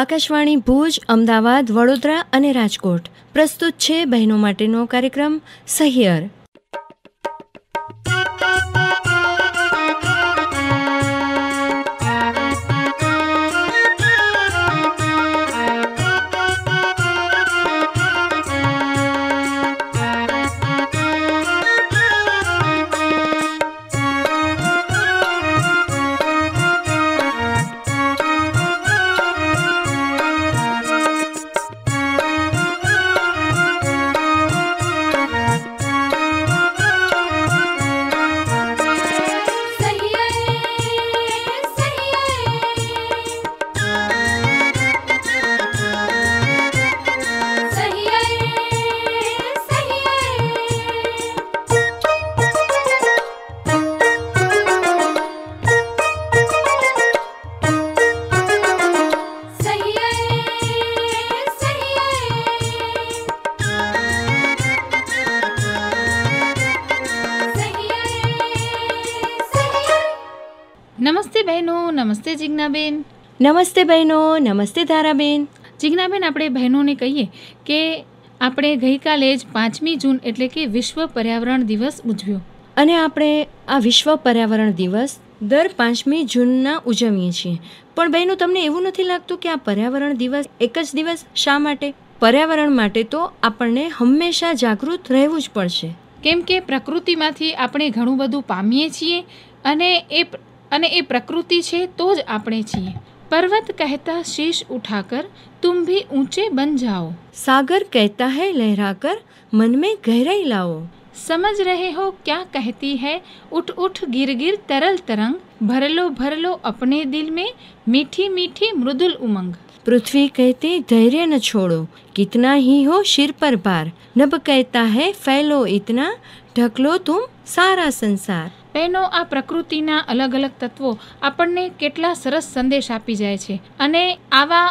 આકાશવાણી ભુજ અમદાવાદ વડોદરા અને રાજકોટ પ્રસ્તુત છે બહેનો માટેનો કાર્યક્રમ સહિયર નમસ્તે જિજ્ઞાબેન નમસ્તે બહેનો નમસ્તે ધારાબેન જિજ્ઞાબેન આપણે બહેનોને કહીએ કે આપણે ગઈકાલે જ પાંચમી જૂન એટલે કે વિશ્વ પર્યાવરણ દિવસ ઉજવ્યો અને આપણે આ વિશ્વ પર્યાવરણ દિવસ દર પાંચમી જૂનના ઉજવીએ છીએ પણ બહેનો તમને એવું નથી લાગતું કે આ પર્યાવરણ દિવસ એક જ દિવસ શા માટે પર્યાવરણ માટે તો આપણને હંમેશા જાગૃત રહેવું જ પડશે કેમ કે પ્રકૃતિમાંથી આપણે ઘણું બધું પામીએ છીએ અને એ અને એ પ્રકૃતિ છે તો જ આપણે છીએ पर्वत कहता शीश उठाकर तुम भी ऊंचे बन जाओ सागर कहता है लहराकर मन में गहराई लाओ समझ रहे हो क्या कहती है उठ उठ गिर गिर तरल तरंग भर लो भर लो अपने दिल में मीठी मीठी मृदुल उमंग पृथ्वी कहती धैर्य न छोड़ो कितना ही हो सिर पर भार नभ कहता है फैलो इतना ढक तुम સારા સંસાર બહેનો આ પ્રકૃતિના અલગ અલગ તત્વો આપણને કેટલા સરસ સંદેશ આપી જાય છે અને આવા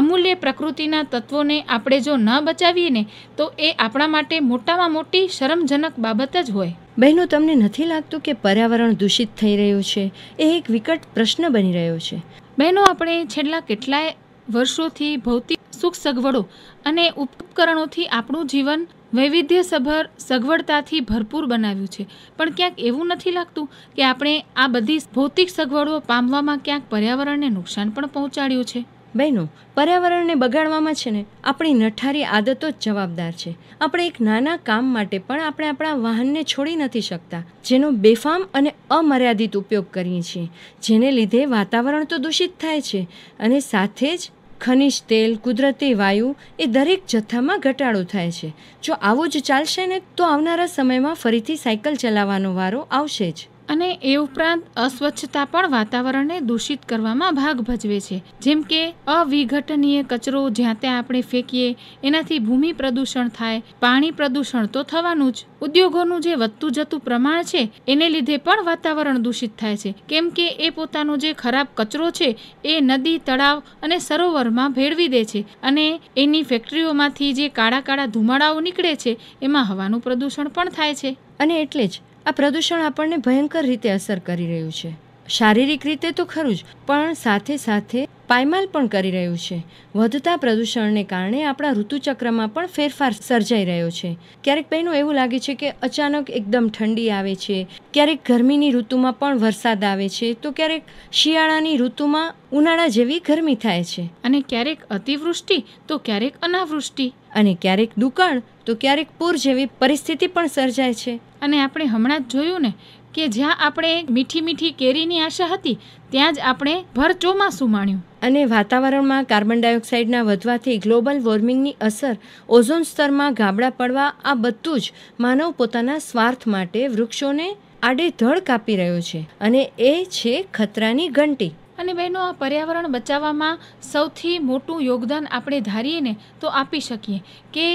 અમૂલ્ય પ્રકૃતિના તત્વોને આપણે જો ન બચાવીએ ને તો એ આપણા માટે મોટામાં મોટી શરમજનક બાબત જ હોય બહેનો તમને નથી લાગતું કે પર્યાવરણ દૂષિત થઈ રહ્યું છે એ એક વિકટ પ્રશ્ન બની રહ્યો છે બહેનો આપણે છેલ્લા કેટલાય વર્ષોથી ભૌતિક સુખ સગવડો અને ઉપકરણોથી આપણું જીવન વૈવિધ્યસભર સગવડતાથી ભરપૂર બનાવ્યું છે પણ ક્યાંક એવું નથી લાગતું કે આપણે આ બધી ભૌતિક સગવડો પામવામાં ક્યાંક પર્યાવરણને નુકસાન પણ પહોંચાડ્યું છે બહેનો પર્યાવરણને બગાડવામાં છે ને આપણી નઠારી આદતો જ જવાબદાર છે આપણે એક નાના કામ માટે પણ આપણે આપણા વાહનને છોડી નથી શકતા જેનો બેફામ અને અમર્યાદિત ઉપયોગ કરીએ છીએ જેને લીધે વાતાવરણ તો દૂષિત થાય છે અને સાથે જ ખનિજ તેલ કુદરતી વાયુ એ દરેક જથ્થામાં ઘટાડો થાય છે જો આવું જ ચાલશે ને તો આવનારા સમયમાં ફરીથી સાયકલ ચલાવવાનો વારો આવશે જ અને એ ઉપરાંત અસ્વચ્છતા પણ વાતાવરણને દૂષિત કરવામાં ભાગ ભજવે છે જેમ કે અવિઘટનીય કચરો જ્યાં ત્યાં આપણે ફેંકીએ એનાથી ભૂમિ પ્રદૂષણ થાય પાણી પ્રદૂષણ તો થવાનું જ ઉદ્યોગોનું જે વધતું જતું પ્રમાણ છે એને લીધે પણ વાતાવરણ દૂષિત થાય છે કેમ કે એ પોતાનો જે ખરાબ કચરો છે એ નદી તળાવ અને સરોવરમાં ભેળવી દે છે અને એની ફેક્ટરીઓમાંથી જે કાળા કાળા ધુમાડાઓ નીકળે છે એમાં હવાનું પ્રદૂષણ પણ થાય છે અને એટલે જ આ પ્રદૂષણ આપણને ભયંકર રીતે અસર કરી રહ્યું છે શારીરિક રીતે તો ખરું જ પણ સાથે સાથે પાયમાલ પણ કરી રહ્યું છે વધતા પ્રદૂષણને કારણે આપણા ઋતુચક્રમાં પણ ફેરફાર સર્જાઈ રહ્યો છે ક્યારેક બહેનો એવું લાગે છે કે અચાનક એકદમ ઠંડી આવે છે ક્યારેક ગરમીની ઋતુમાં પણ વરસાદ આવે છે તો ક્યારેક શિયાળાની ઋતુમાં ઉનાળા જેવી ગરમી થાય છે અને ક્યારેક અતિવૃષ્ટિ તો ક્યારેક અનાવૃષ્ટિ અને ક્યારેક દુકાળ તો ક્યારેક પૂર જેવી પરિસ્થિતિ પણ સર્જાય છે અને આપણે હમણાં જ જોયું ને કે જ્યાં આપણે મીઠી મીઠી કેરીની આશા હતી ત્યાં જ આપણે ભર ચોમાસું માણ્યું અને વાતાવરણમાં કાર્બન ડાયોક્સાઇડના વધવાથી ગ્લોબલ વોર્મિંગની અસર ઓઝોન સ્તરમાં ગાબડા પડવા આ બધું જ માનવ પોતાના સ્વાર્થ માટે વૃક્ષોને આડેધડ કાપી રહ્યો છે અને એ છે ખતરાની ઘંટી અને બહેનો આ પર્યાવરણ બચાવવામાં સૌથી મોટું યોગદાન આપણે ધારીએ ને તો આપી શકીએ કે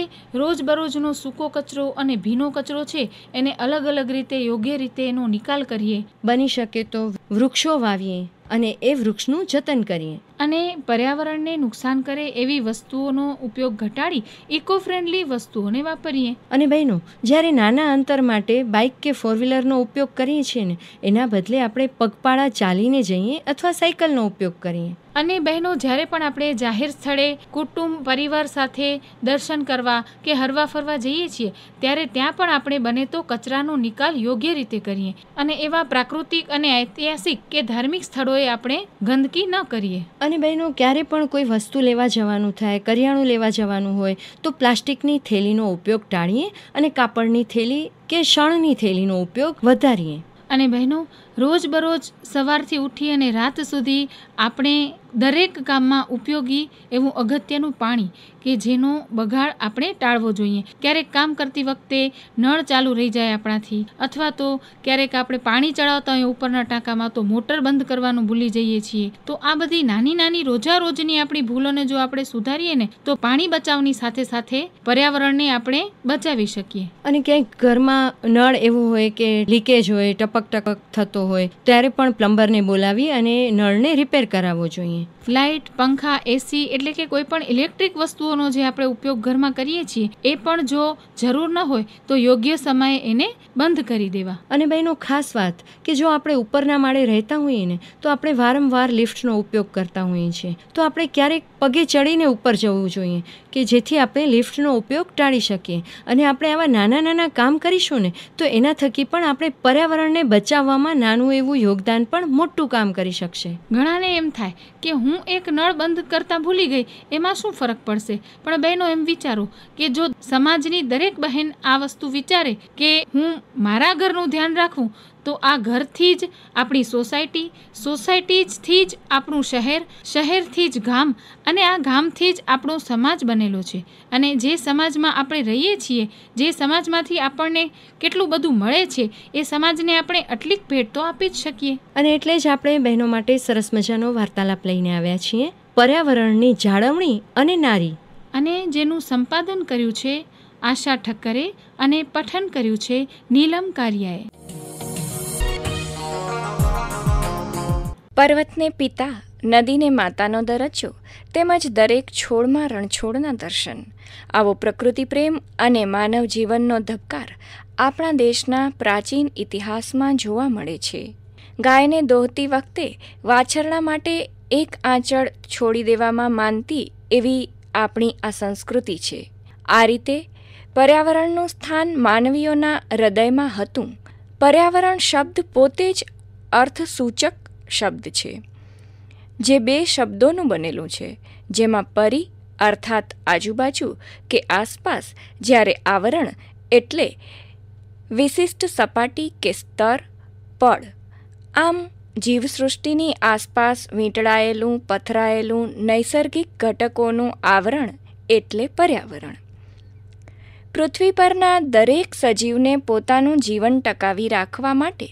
રોજબરોજનો સૂકો કચરો અને ભીનો કચરો છે એને અલગ અલગ રીતે યોગ્ય રીતે એનો નિકાલ કરીએ બની શકે તો વૃક્ષો વાવીએ અને એ વૃક્ષનું જતન કરીએ અને પર્યાવરણને નુકસાન કરે એવી વસ્તુઓનો ઉપયોગ ઘટાડી ઇકો ફ્રેન્ડલી વસ્તુઓને વાપરીએ અને બહેનો જ્યારે નાના અંતર માટે બાઇક કે ફોર વ્હીલરનો ઉપયોગ કરીએ છીએ ને એના બદલે આપણે પગપાળા ચાલીને જઈએ અથવા સાયકલનો ઉપયોગ કરીએ અને બહેનો જ્યારે પણ આપણે જાહેર સ્થળે કુટુંબ પરિવાર સાથે દર્શન કરવા કે હરવા ફરવા જઈએ છીએ ત્યારે ત્યાં પણ આપણે બને તો કચરાનો નિકાલ યોગ્ય રીતે કરીએ અને એવા પ્રાકૃતિક અને ઐતિહાસિક કે ધાર્મિક સ્થળોએ આપણે ગંદકી ન કરીએ અને બહેનો ક્યારે પણ કોઈ વસ્તુ લેવા જવાનું થાય કરિયાણું લેવા જવાનું હોય તો પ્લાસ્ટિકની થેલીનો ઉપયોગ ટાળીએ અને કાપડની થેલી કે શણની થેલીનો ઉપયોગ વધારીએ અને બહેનો રોજબરોજ સવારથી ઉઠી અને રાત સુધી આપણે દરેક કામમાં ઉપયોગી એવું અગત્યનું પાણી કે જેનો બગાડ આપણે ટાળવો જોઈએ ક્યારેક કામ કરતી વખતે નળ ચાલુ રહી જાય આપણાથી અથવા તો ક્યારેક આપણે પાણી ચડાવતા હોય ઉપરના ટાંકામાં તો મોટર બંધ કરવાનું ભૂલી જઈએ છીએ તો આ બધી નાની નાની રોજારોજની આપણી ભૂલોને જો આપણે સુધારીએ ને તો પાણી બચાવની સાથે સાથે પર્યાવરણને આપણે બચાવી શકીએ અને ક્યાંક ઘરમાં નળ એવો હોય કે લીકેજ હોય ટપક ટપક થતો હોય ત્યારે પણ પ્લમ્બરને બોલાવી અને નળને રિપેર કરાવવો જોઈએ me લાઇટ પંખા એસી એટલે કે કોઈ પણ ઇલેક્ટ્રિક વસ્તુઓનો જે આપણે ઉપયોગ ઘરમાં કરીએ છીએ એ પણ જો જરૂર ન હોય તો યોગ્ય સમયે એને બંધ કરી દેવા અને બહેનો ખાસ વાત કે જો આપણે ઉપરના માળે રહેતા હોઈએ ને તો આપણે વારંવાર લિફ્ટનો ઉપયોગ કરતા હોઈએ છીએ તો આપણે ક્યારેક પગે ચડીને ઉપર જવું જોઈએ કે જેથી આપણે લિફ્ટનો ઉપયોગ ટાળી શકીએ અને આપણે આવા નાના નાના કામ કરીશું ને તો એના થકી પણ આપણે પર્યાવરણને બચાવવામાં નાનું એવું યોગદાન પણ મોટું કામ કરી શકશે ઘણાને એમ થાય કે હું હું એક નળ બંધ કરતાં ભૂલી ગઈ એમાં શું ફરક પડશે પણ બહેનો એમ વિચારો કે જો સમાજની દરેક બહેન આ વસ્તુ વિચારે કે હું મારા ઘરનું ધ્યાન રાખું તો આ ઘરથી જ આપણી સોસાયટી સોસાયટીથી જ આપણું શહેર શહેરથી જ ગામ અને આ ગામથી જ આપણો સમાજ બનેલો છે અને જે સમાજમાં આપણે રહીએ છીએ જે સમાજમાંથી આપણને કેટલું બધું મળે છે એ સમાજને આપણે આટલીક ભેટ તો આપી જ શકીએ અને એટલે જ આપણે બહેનો માટે સરસ મજાનો વાર્તાલાપ લઈને આવ્યા છીએ પર્યાવરણની જાળવણી અને નારી અને જેનું સંપાદન કર્યું છે આશા ઠક્કરે અને પઠન કર્યું છે નીલમ કાર્યાએ પર્વતને પિતા નદીને માતાનો દરજ્જો તેમજ દરેક છોડમાં રણછોડના દર્શન આવો પ્રકૃતિ પ્રેમ અને માનવ જીવનનો ધબકાર આપણા દેશના પ્રાચીન ઇતિહાસમાં જોવા મળે છે ગાયને દોહતી વખતે વાછરણા માટે એક આંચળ છોડી દેવામાં માનતી એવી આપણી આ સંસ્કૃતિ છે આ રીતે પર્યાવરણનું સ્થાન માનવીઓના હૃદયમાં હતું પર્યાવરણ શબ્દ પોતે જ અર્થસૂચક શબ્દ છે જે બે શબ્દોનું બનેલું છે જેમાં પરી અર્થાત આજુબાજુ કે આસપાસ જ્યારે આવરણ એટલે વિશિષ્ટ સપાટી કે સ્તર પડ આમ જીવસૃષ્ટિની આસપાસ વીંટળાયેલું પથરાયેલું નૈસર્ગિક ઘટકોનું આવરણ એટલે પર્યાવરણ પૃથ્વી પરના દરેક સજીવને પોતાનું જીવન ટકાવી રાખવા માટે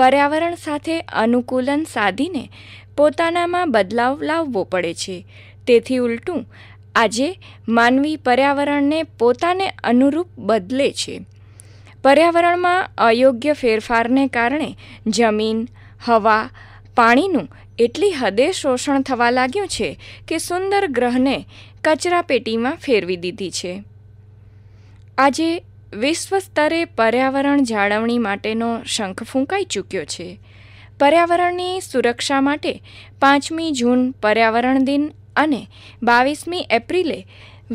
પર્યાવરણ સાથે અનુકૂલન સાધીને પોતાનામાં બદલાવ લાવવો પડે છે તેથી ઉલટું આજે માનવી પર્યાવરણને પોતાને અનુરૂપ બદલે છે પર્યાવરણમાં અયોગ્ય ફેરફારને કારણે જમીન હવા પાણીનું એટલી હદે શોષણ થવા લાગ્યું છે કે સુંદર ગ્રહને કચરાપેટીમાં ફેરવી દીધી છે આજે વિશ્વ સ્તરે પર્યાવરણ જાળવણી માટેનો શંખ ફૂંકાઈ ચૂક્યો છે પર્યાવરણની સુરક્ષા માટે પાંચમી જૂન પર્યાવરણ દિન અને બાવીસમી એપ્રિલે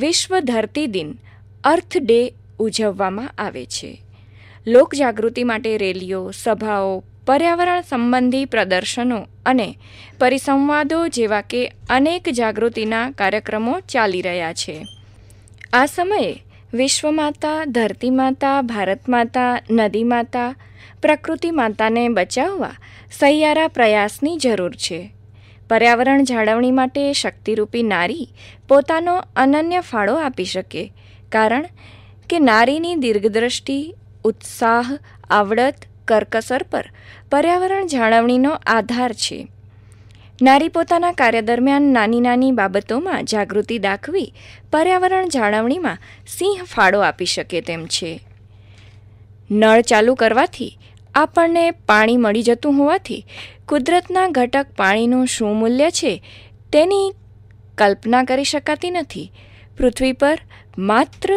વિશ્વ ધરતી દિન અર્થ ડે ઉજવવામાં આવે છે લોકજાગૃતિ માટે રેલીઓ સભાઓ પર્યાવરણ સંબંધી પ્રદર્શનો અને પરિસંવાદો જેવા કે અનેક જાગૃતિના કાર્યક્રમો ચાલી રહ્યા છે આ સમયે વિશ્વમાતા ધરતી માતા ભારત માતા નદી માતા પ્રકૃતિ માતાને બચાવવા સહિયારા પ્રયાસની જરૂર છે પર્યાવરણ જાળવણી માટે શક્તિરૂપી નારી પોતાનો અનન્ય ફાળો આપી શકે કારણ કે નારીની દીર્ઘદ્રષ્ટિ ઉત્સાહ આવડત કરકસર પર પર્યાવરણ જાળવણીનો આધાર છે નારી પોતાના કાર્ય દરમિયાન નાની નાની બાબતોમાં જાગૃતિ દાખવી પર્યાવરણ જાળવણીમાં સિંહ ફાળો આપી શકે તેમ છે નળ ચાલુ કરવાથી આપણને પાણી મળી જતું હોવાથી કુદરતના ઘટક પાણીનું શું મૂલ્ય છે તેની કલ્પના કરી શકાતી નથી પૃથ્વી પર માત્ર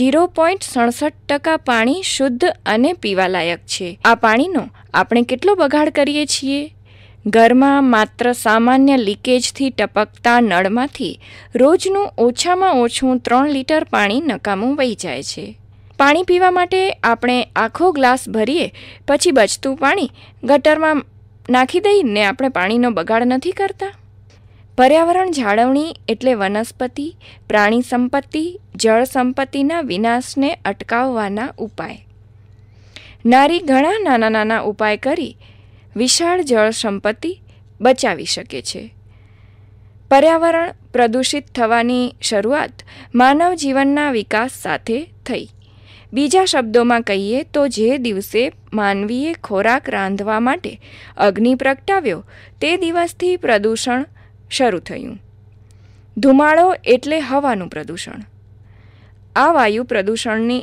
જીરો પોઈન્ટ સડસઠ ટકા પાણી શુદ્ધ અને પીવાલાયક છે આ પાણીનો આપણે કેટલો બગાડ કરીએ છીએ ઘરમાં માત્ર સામાન્ય લીકેજથી ટપકતા નળમાંથી રોજનું ઓછામાં ઓછું ત્રણ લીટર પાણી નકામું વહી જાય છે પાણી પીવા માટે આપણે આખો ગ્લાસ ભરીએ પછી બચતું પાણી ગટરમાં નાખી દઈને આપણે પાણીનો બગાડ નથી કરતા પર્યાવરણ જાળવણી એટલે વનસ્પતિ પ્રાણી સંપત્તિ જળ સંપત્તિના વિનાશને અટકાવવાના ઉપાય નારી ઘણા નાના નાના ઉપાય કરી વિશાળ જળ સંપત્તિ બચાવી શકે છે પર્યાવરણ પ્રદૂષિત થવાની શરૂઆત માનવ જીવનના વિકાસ સાથે થઈ બીજા શબ્દોમાં કહીએ તો જે દિવસે માનવીએ ખોરાક રાંધવા માટે અગ્નિ પ્રગટાવ્યો તે દિવસથી પ્રદૂષણ શરૂ થયું ધુમાડો એટલે હવાનું પ્રદૂષણ આ વાયુ પ્રદૂષણની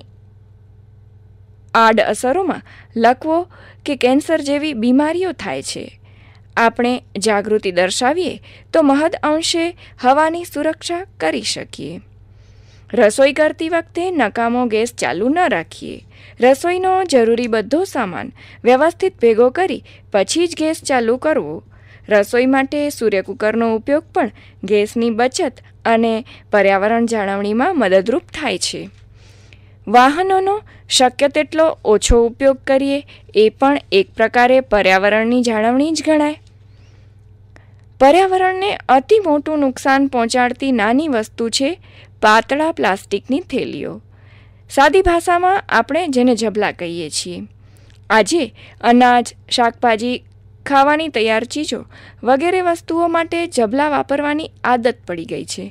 આડઅસરોમાં લકવો કે કેન્સર જેવી બીમારીઓ થાય છે આપણે જાગૃતિ દર્શાવીએ તો મહદ અંશે હવાની સુરક્ષા કરી શકીએ રસોઈ કરતી વખતે નકામો ગેસ ચાલુ ન રાખીએ રસોઈનો જરૂરી બધો સામાન વ્યવસ્થિત ભેગો કરી પછી જ ગેસ ચાલુ કરવો રસોઈ માટે સૂર્યકુકરનો ઉપયોગ પણ ગેસની બચત અને પર્યાવરણ જાળવણીમાં મદદરૂપ થાય છે વાહનોનો શક્ય તેટલો ઓછો ઉપયોગ કરીએ એ પણ એક પ્રકારે પર્યાવરણની જાળવણી જ ગણાય પર્યાવરણને અતિ મોટું નુકસાન પહોંચાડતી નાની વસ્તુ છે પાતળા પ્લાસ્ટિકની થેલીઓ સાદી ભાષામાં આપણે જેને જબલા કહીએ છીએ આજે અનાજ શાકભાજી ખાવાની તૈયાર ચીજો વગેરે વસ્તુઓ માટે જબલા વાપરવાની આદત પડી ગઈ છે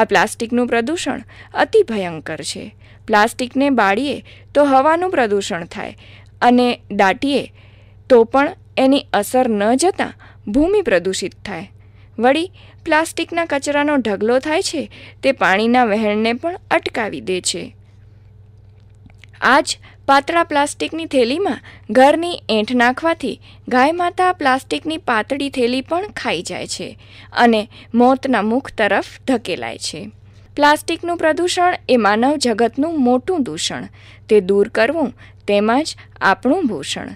આ પ્લાસ્ટિકનું પ્રદૂષણ અતિ ભયંકર છે પ્લાસ્ટિકને બાળીએ તો હવાનું પ્રદૂષણ થાય અને દાટીએ તો પણ એની અસર ન જતાં ભૂમિ પ્રદૂષિત થાય વળી પ્લાસ્ટિકના કચરાનો ઢગલો થાય છે તે પાણીના વહેણને પણ અટકાવી દે છે આજ પાતળા પ્લાસ્ટિકની થેલીમાં ઘરની એંઠ નાખવાથી ગાય માતા પ્લાસ્ટિકની પાતળી થેલી પણ ખાઈ જાય છે અને મોતના મુખ તરફ ધકેલાય છે પ્લાસ્ટિકનું પ્રદૂષણ એ માનવ જગતનું મોટું દૂષણ તે દૂર કરવું તેમજ આપણું ભૂષણ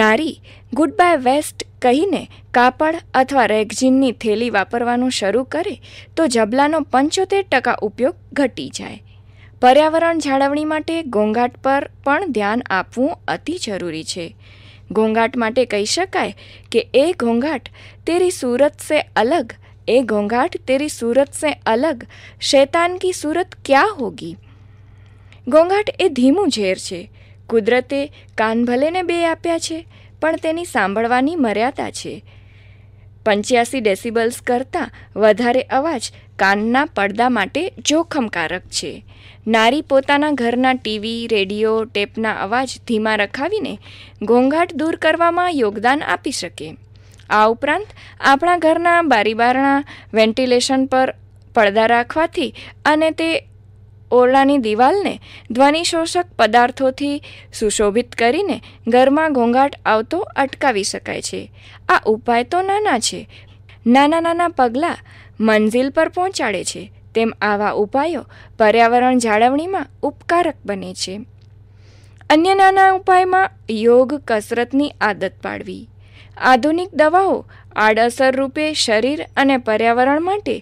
નારી ગુડ બાય વેસ્ટ કહીને કાપડ અથવા રેગઝીનની થેલી વાપરવાનું શરૂ કરે તો જબલાનો પંચોતેર ટકા ઉપયોગ ઘટી જાય પર્યાવરણ જાળવણી માટે ઘોંઘાટ પર પણ ધ્યાન આપવું અતિ જરૂરી છે ઘોંઘાટ માટે કહી શકાય કે એ ઘોંઘાટ તેરી સુરત સે અલગ એ ઘોંઘાટ તેરી સુરત સે અલગ શૈતાન કી સુરત ક્યાં હોગી ઘોંઘાટ એ ધીમું ઝેર છે કુદરતે કાન ભલેને બે આપ્યા છે પણ તેની સાંભળવાની મર્યાદા છે પંચ્યાસી ડેસિબલ્સ કરતાં વધારે અવાજ કાનના પડદા માટે જોખમકારક છે નારી પોતાના ઘરના ટીવી રેડિયો ટેપના અવાજ ધીમા રખાવીને ઘોંઘાટ દૂર કરવામાં યોગદાન આપી શકે આ ઉપરાંત આપણા ઘરના બારીબારણા વેન્ટિલેશન પર પડદા રાખવાથી અને તે ઓરડાની દિવાલને ધ્વનિશોષક પદાર્થોથી સુશોભિત કરીને ઘરમાં ઘોંઘાટ આવતો અટકાવી શકાય છે આ ઉપાય તો નાના છે નાના નાના પગલાં મંઝિલ પર પહોંચાડે છે તેમ આવા ઉપાયો પર્યાવરણ જાળવણીમાં ઉપકારક બને છે અન્ય નાના ઉપાયમાં યોગ કસરતની આદત પાડવી આધુનિક દવાઓ આડઅસર રૂપે શરીર અને પર્યાવરણ માટે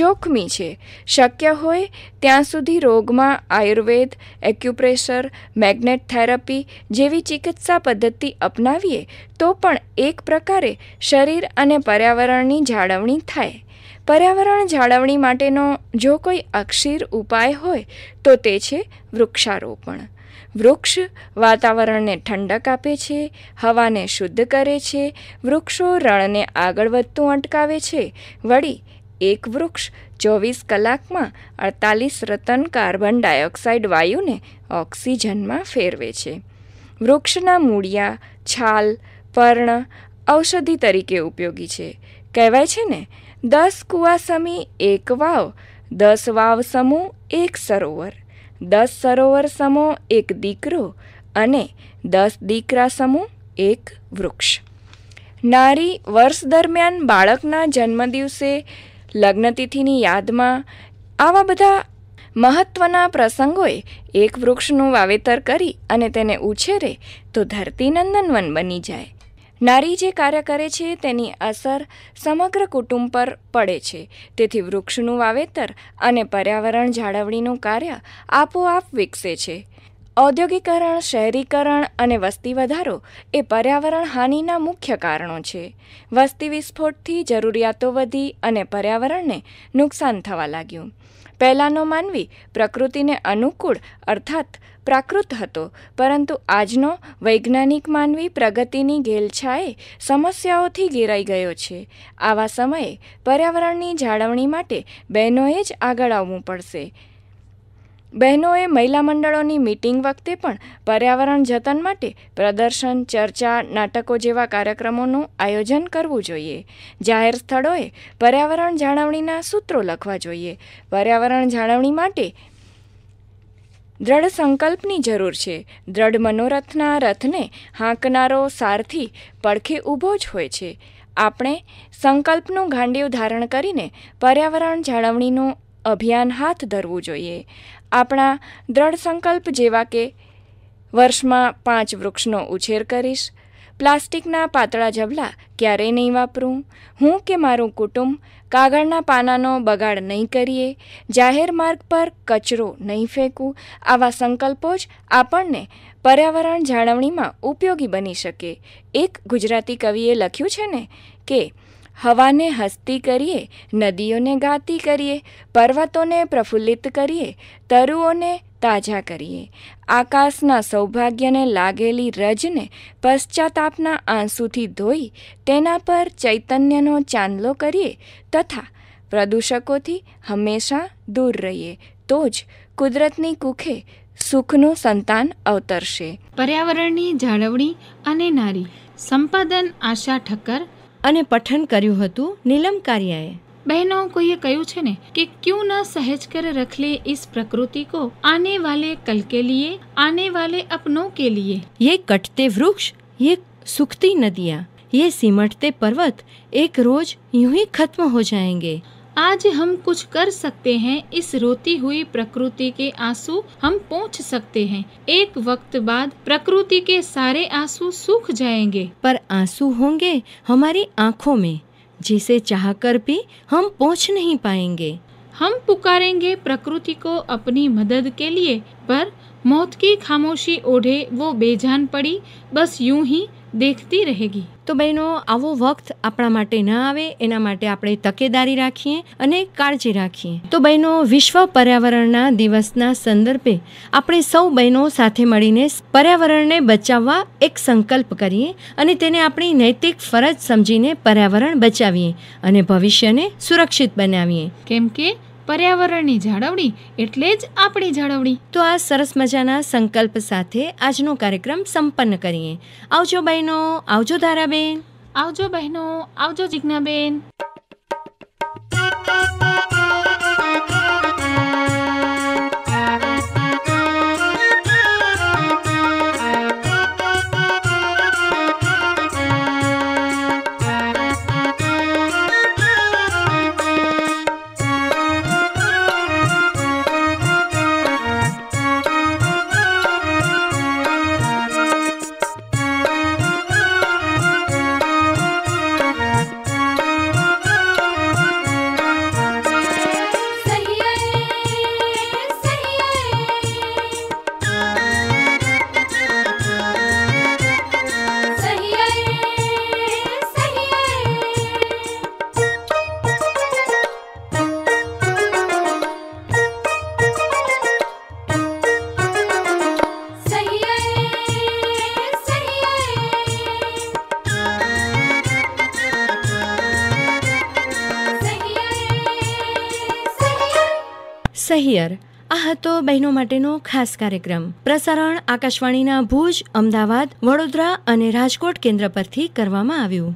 જોખમી છે શક્ય હોય ત્યાં સુધી રોગમાં આયુર્વેદ એક્યુપ્રેશર મેગ્નેટ થેરપી જેવી ચિકિત્સા પદ્ધતિ અપનાવીએ તો પણ એક પ્રકારે શરીર અને પર્યાવરણની જાળવણી થાય પર્યાવરણ જાળવણી માટેનો જો કોઈ અક્ષીર ઉપાય હોય તો તે છે વૃક્ષારોપણ વૃક્ષ વાતાવરણને ઠંડક આપે છે હવાને શુદ્ધ કરે છે વૃક્ષો રણને આગળ વધતું અટકાવે છે વળી એક વૃક્ષ ચોવીસ કલાકમાં અડતાલીસ રતન કાર્બન ડાયોક્સાઇડ વાયુને ઓક્સિજનમાં ફેરવે છે વૃક્ષના મૂળિયા છાલ પર્ણ ઔષધિ તરીકે ઉપયોગી છે કહેવાય છે ને દસ કુવાસમી એક વાવ દસ વાવ સમૂહ એક સરોવર દસ સરોવર સમો એક દીકરો અને દસ દીકરા સમો એક વૃક્ષ નારી વર્ષ દરમિયાન બાળકના જન્મદિવસે લગ્નતિથિની યાદમાં આવા બધા મહત્વના પ્રસંગોએ એક વૃક્ષનું વાવેતર કરી અને તેને ઉછેરે તો ધરતી નંદનવન બની જાય નારી જે કાર્ય કરે છે તેની અસર સમગ્ર કુટુંબ પર પડે છે તેથી વૃક્ષનું વાવેતર અને પર્યાવરણ જાળવણીનું કાર્ય આપોઆપ વિકસે છે ઔદ્યોગિકરણ શહેરીકરણ અને વસ્તી વધારો એ પર્યાવરણ હાનિના મુખ્ય કારણો છે વસ્તી વિસ્ફોટથી જરૂરિયાતો વધી અને પર્યાવરણને નુકસાન થવા લાગ્યું પહેલાંનો માનવી પ્રકૃતિને અનુકૂળ અર્થાત પ્રાકૃત હતો પરંતુ આજનો વૈજ્ઞાનિક માનવી પ્રગતિની ઘેલછાએ સમસ્યાઓથી ઘેરાઈ ગયો છે આવા સમયે પર્યાવરણની જાળવણી માટે બહેનોએ જ આગળ આવવું પડશે બહેનોએ મહિલા મંડળોની મીટિંગ વખતે પણ પર્યાવરણ જતન માટે પ્રદર્શન ચર્ચા નાટકો જેવા કાર્યક્રમોનું આયોજન કરવું જોઈએ જાહેર સ્થળોએ પર્યાવરણ જાળવણીના સૂત્રો લખવા જોઈએ પર્યાવરણ જાળવણી માટે દ્રઢ સંકલ્પની જરૂર છે દ્રઢ મનોરથના રથને હાંકનારો સારથી પડખે ઊભો જ હોય છે આપણે સંકલ્પનું ગાંડીવ ધારણ કરીને પર્યાવરણ જાળવણીનું અભિયાન હાથ ધરવું જોઈએ આપણા દ્રઢ સંકલ્પ જેવા કે વર્ષમાં પાંચ વૃક્ષનો ઉછેર કરીશ પ્લાસ્ટિકના પાતળા જબલા ક્યારેય નહીં વાપરું હું કે મારું કુટુંબ કાગળના પાનાનો બગાડ નહીં કરીએ જાહેર માર્ગ પર કચરો નહીં ફેંકું આવા સંકલ્પો જ આપણને પર્યાવરણ જાળવણીમાં ઉપયોગી બની શકે એક ગુજરાતી કવિએ લખ્યું છે ને કે હવાને હસ્તી કરીએ નદીઓને ગાતી કરીએ પર્વતોને પ્રફુલ્લિત કરીએ તરુઓને તાજા કરીએ આકાશના સૌભાગ્યને લાગેલી રજને પશ્ચાતાપના આંસુથી ધોઈ તેના પર ચૈતન્યનો ચાંદલો કરીએ તથા પ્રદૂષકોથી હંમેશા દૂર રહીએ તો જ કુદરતની કુખે સુખનું સંતાન અવતરશે પર્યાવરણની જાળવણી અને નારી સંપાદન આશા ઠક્કર અને પઠન કર્યું હતું નીલમ કારિયાએ બહેનો કોઈએ કહ્યું છે ને કે ક્યું ના સહેજ કર રખ લે इस प्रकृति को आने वाले कल के लिए आने वाले अपनों के लिए ये कटते वृक्ष ये सूखती नदियाँ ये सिमटते पर्वत एक रोज यूं ही खत्म हो जाएंगे आज हम कुछ कर सकते हैं इस रोती हुई प्रकृति के आंसू हम पहुँच सकते हैं एक वक्त बाद प्रकृति के सारे आंसू सूख जाएंगे पर आंसू होंगे हमारी आँखों में जिसे चाहकर भी हम पहुँच नहीं पाएंगे हम पुकारेंगे प्रकृति को अपनी मदद के लिए पर મોત કી ખામોશી ઓઢે વો બેજાન પડી બસ यूं ही દેખતી રહેગી તો બહેનો આવો વખત આપણા માટે ના આવે એના માટે આપણે તકેદારી રાખીએ અને કાળજી રાખીએ તો બહેનો વિશ્વ પર્યાવરણના દિવસના સંદર્ભે આપણે સૌ બહેનો સાથે મળીને પર્યાવરણને બચાવવા એક સંકલ્પ કરીએ અને તેને આપણી નૈતિક ફરજ સમજીને પર્યાવરણ બચાવીએ અને ભવિષ્યને સુરક્ષિત બનાવીએ કેમ કે પર્યાવરણની જાળવણી એટલે જ આપણી જાળવણી તો આ સરસ મજાના સંકલ્પ સાથે આજનો કાર્યક્રમ સંપન્ન કરીએ આવજો બહેનો આવજો ધારાબેન આવજો બહેનો આવજો જિજ્ઞાબેન હિયર આ હતો બહેનો માટેનો ખાસ કાર્યક્રમ પ્રસારણ આકાશવાણીના ભુજ અમદાવાદ વડોદરા અને રાજકોટ કેન્દ્ર પરથી કરવામાં આવ્યું